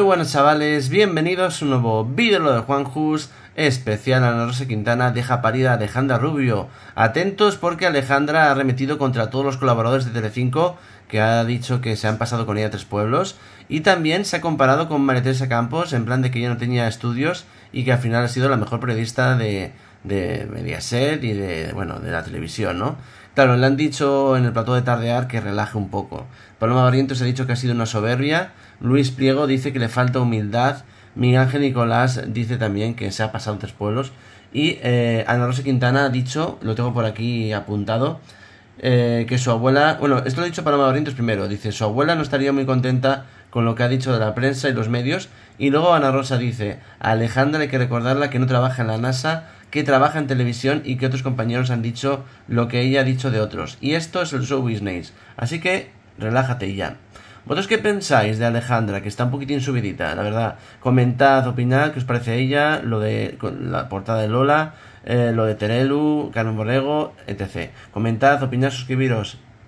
Muy buenas chavales, bienvenidos a un nuevo vídeo de Juan Jus, especial a la Rosa Quintana deja parida Alejandra Rubio. Atentos porque Alejandra ha remetido contra todos los colaboradores de Telecinco que ha dicho que se han pasado con ella tres pueblos y también se ha comparado con María Campos en plan de que ella no tenía estudios y que al final ha sido la mejor periodista de, de Mediaset y de, bueno, de la televisión, ¿no? Claro, le han dicho en el plató de Tardear que relaje un poco. Paloma se ha dicho que ha sido una soberbia. Luis Pliego dice que le falta humildad. Miguel Ángel Nicolás dice también que se ha pasado tres pueblos. Y eh, Ana Rosa Quintana ha dicho, lo tengo por aquí apuntado, eh, que su abuela, bueno, esto lo ha dicho Paloma Orientes primero, dice, su abuela no estaría muy contenta con lo que ha dicho de la prensa y los medios, y luego Ana Rosa dice, a Alejandra hay que recordarla que no trabaja en la NASA, que trabaja en televisión y que otros compañeros han dicho lo que ella ha dicho de otros, y esto es el show business, así que relájate ya. ¿Vosotros qué pensáis de Alejandra, que está un poquitín subidita, la verdad? Comentad, opinad, qué os parece a ella, lo de la portada de Lola, eh, lo de Terelu, Canon Borrego, etc. Comentad, opinad, suscribiros.